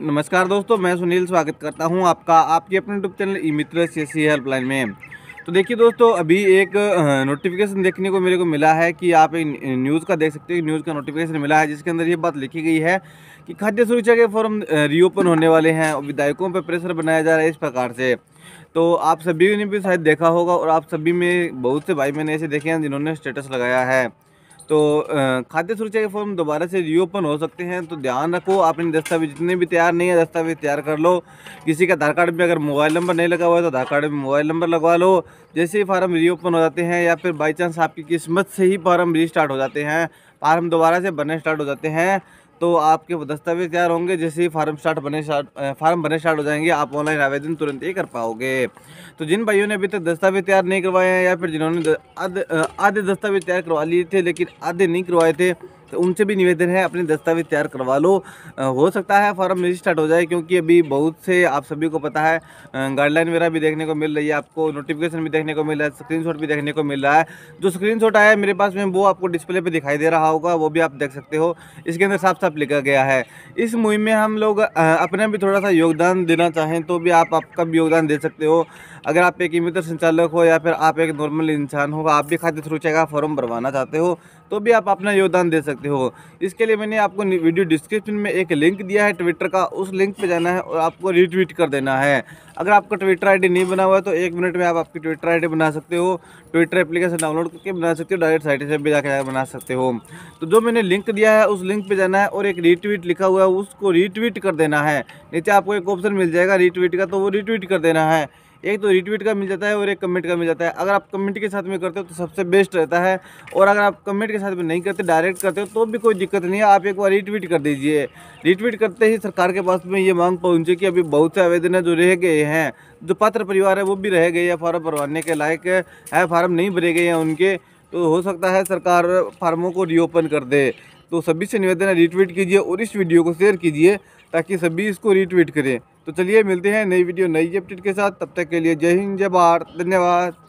नमस्कार दोस्तों मैं सुनील स्वागत करता हूं आपका आपके अपने YouTube channel E Mitra C helpline में तो देखिए दोस्तों अभी एक नोटिफिकेशन देखने को मेरे को मिला है कि आप एक न्यूज़ का देख सकते हो न्यूज़ का नोटिफिकेशन मिला है जिसके अंदर ये बात लिखी गई है कि खाद्य सुरक्षा के फॉर्म रीओपन होने वाले हैं और विधायकों पर प्रेशर बनाया जा रहा है इस प्रकार से तो आप सभी ने भी शायद देखा होगा और आप सभी में बहुत से भाई मैंने ऐसे देखे हैं जिन्होंने स्टेटस लगाया है तो खाद्य सुरक्षा के फॉर्म दोबारा से रीओपन हो सकते हैं तो ध्यान रखो आपने दस्तावेज जितने भी तैयार नहीं है दस्तावेज तैयार कर लो किसी का आधार कार्ड में अगर मोबाइल नंबर नहीं लगा हुआ है तो आधार कार्ड में मोबाइल नंबर लगवा लो जैसे ही फार्म रीओपन हो जाते हैं या फिर बाई चांस आपकी किस्मत से ही फार्म रीस्टार्ट हो जाते हैं फार्म दोबारा से बनने स्टार्ट हो जाते हैं तो आपके दस्तावेज तैयार होंगे जैसे ही फार्म स्टार्ट बने स्टार्ट फार्म बने स्टार्ट हो जाएंगे आप ऑनलाइन आवेदन तुरंत ही कर पाओगे तो जिन भाइयों ने अभी तक दस्तावेज तैयार नहीं करवाए हैं या फिर जिन्होंने आधे दस्तावेज तैयार करवा लिए थे लेकिन आधे नहीं करवाए थे तो उनसे भी निवेदन है अपने दस्तावेज तैयार करवा लो हो सकता है फॉर्म रजिस्टार्ट हो जाए क्योंकि अभी बहुत से आप सभी को पता है गाइडलाइन वगैरह भी देखने को मिल रही है आपको नोटिफिकेशन भी देखने को मिल रहा है स्क्रीन भी देखने को मिल रहा है जो स्क्रीन आया है मेरे पास में वो आपको डिस्प्ले पर दिखाई दे रहा होगा वो भी आप देख सकते हो इसके अंदर साफ साफ लिखा गया है इस मुहिम में हम लोग अपना भी थोड़ा सा योगदान देना चाहें तो भी आप आपका भी योगदान दे सकते हो अगर आप एक ईमिटर संचालक हो या फिर आप एक नॉर्मल इंसान हो आप भी खाते थ्रू चेगा फॉर्म भरवाना चाहते हो तो भी आप अपना योगदान दे सकते सकते हो इसके लिए मैंने आपको वीडियो डिस्क्रिप्शन में एक लिंक दिया है ट्विटर का उस लिंक पर जाना है और आपको रीट्वीट कर देना है अगर आपका ट्विटर आईडी नहीं बना हुआ है तो एक मिनट में आप आपकी ट्विटर आईडी बना सकते हो ट्विटर एप्लीकेशन डाउनलोड करके बना सकते हो डायरेक्ट साइट से भी जाकर बना सकते हो तो जो मैंने लिंक दिया है उस लिंक पर जाना है और एक रीट्वीट लिखा हुआ है उसको रीट्वीट कर देना है नीचे आपको एक ऑप्शन मिल जाएगा रीट्वीट का तो वो रीट्वीट कर देना है एक तो रिट्वीट का मिल जाता है और एक कमेंट का मिल जाता है अगर आप कमेंट के साथ में करते हो तो सबसे बेस्ट रहता है और अगर आप कमेंट के साथ में नहीं करते डायरेक्ट करते हो तो भी कोई दिक्कत नहीं है आप एक बार रिट्वीट कर दीजिए रिट्वीट करते ही सरकार के पास में ये मांग पहुँचे कि अभी बहुत से आवेदन है जो रह गए हैं जो पात्र परिवार है वो भी रह गए हैं फॉर्म भरवाने के लायक है फार्म नहीं भरे गए हैं उनके तो हो सकता है सरकार फार्मों को रीओपन कर दे तो सभी से निवेदन है रिट्वीट कीजिए और इस वीडियो को शेयर कीजिए ताकि सभी इसको रिट्वीट करें तो चलिए मिलते हैं नई वीडियो नई अपडेट के साथ तब तक के लिए जय हिंद जय भारत धन्यवाद